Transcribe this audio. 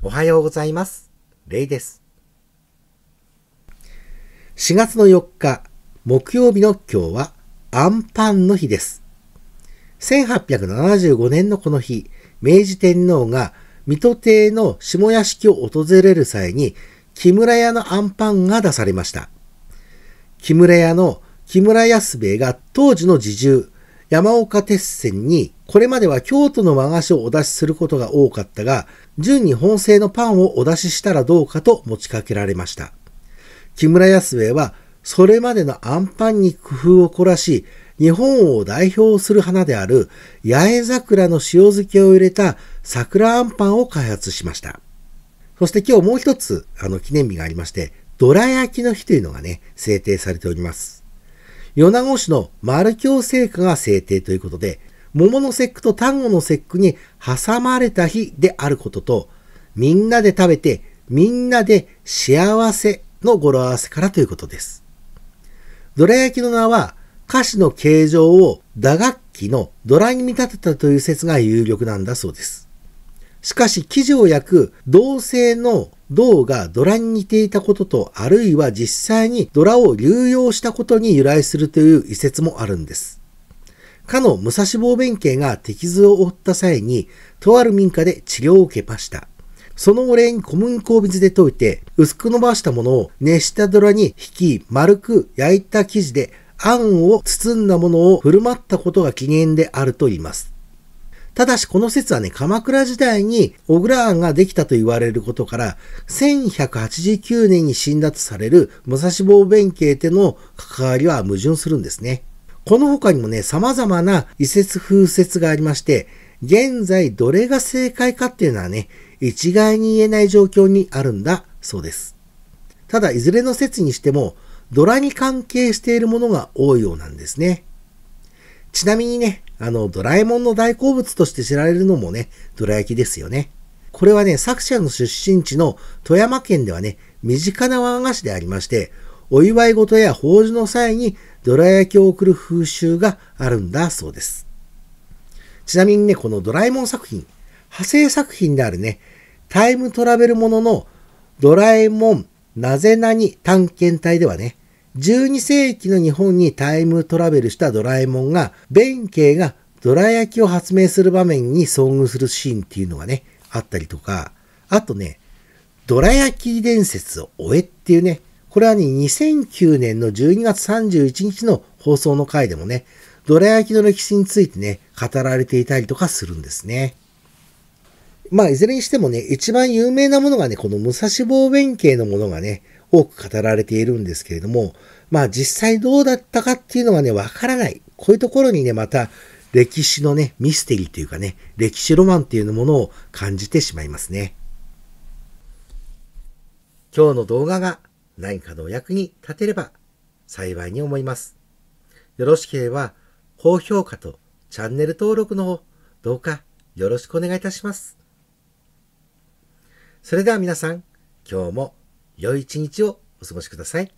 おはようございます。レイです。4月の4日、木曜日の今日は、アンパンの日です。1875年のこの日、明治天皇が水戸邸の下屋敷を訪れる際に、木村屋のアンパンが出されました。木村屋の木村安兵衛が当時の自重、山岡鉄線に、これまでは京都の和菓子をお出しすることが多かったが、純日本製のパンをお出ししたらどうかと持ちかけられました。木村安兵衛は、それまでのアンパンに工夫を凝らし、日本を代表する花である八重桜の塩漬けを入れた桜あんパンを開発しました。そして今日もう一つ、あの記念日がありまして、どら焼きの日というのがね、制定されております。米子市の丸京製菓が制定ということで、桃の節句と端午の節句に挟まれた日であることと、みんなで食べて、みんなで幸せの語呂合わせからということです。どら焼きの名は、歌詞の形状を打楽器のドラに見立てたという説が有力なんだそうです。しかし、生地を焼く銅製の銅がドラに似ていたことと、あるいは実際にドラを流用したことに由来するという遺説もあるんです。かの武蔵坊弁慶が敵図を負った際に、とある民家で治療を受けました。そのお礼に小麦粉を水で溶いて、薄く伸ばしたものを熱したドラに引き、丸く焼いた生地で、あんを包んだものを振る舞ったことが起源であると言います。ただしこの説はね、鎌倉時代に小倉庵ができたと言われることから、1189年に死んだとされる武蔵坊弁慶との関わりは矛盾するんですね。この他にもね、様々な移説風説がありまして、現在どれが正解かっていうのはね、一概に言えない状況にあるんだそうです。ただ、いずれの説にしても、ドラに関係しているものが多いようなんですね。ちなみにね、あの、ドラえもんの大好物として知られるのもね、どら焼きですよね。これはね、作者の出身地の富山県ではね、身近な和菓子でありまして、お祝い事や法事の際にどら焼きを送る風習があるんだそうです。ちなみにね、このドラえもん作品、派生作品であるね、タイムトラベルもののドラえもんなぜなに探検隊ではね、12世紀の日本にタイムトラベルしたドラえもんが、弁慶がドラ焼きを発明する場面に遭遇するシーンっていうのがね、あったりとか、あとね、ドラ焼き伝説を終えっていうね、これはね、2009年の12月31日の放送の回でもね、ドラ焼きの歴史についてね、語られていたりとかするんですね。まあ、いずれにしてもね、一番有名なものがね、この武蔵坊弁慶のものがね、多く語られているんですけれども、まあ実際どうだったかっていうのはね、わからない。こういうところにね、また歴史のね、ミステリーというかね、歴史ロマンっていうものを感じてしまいますね。今日の動画が何かのお役に立てれば幸いに思います。よろしければ高評価とチャンネル登録の方、どうかよろしくお願いいたします。それでは皆さん、今日も良い一日をお過ごしください。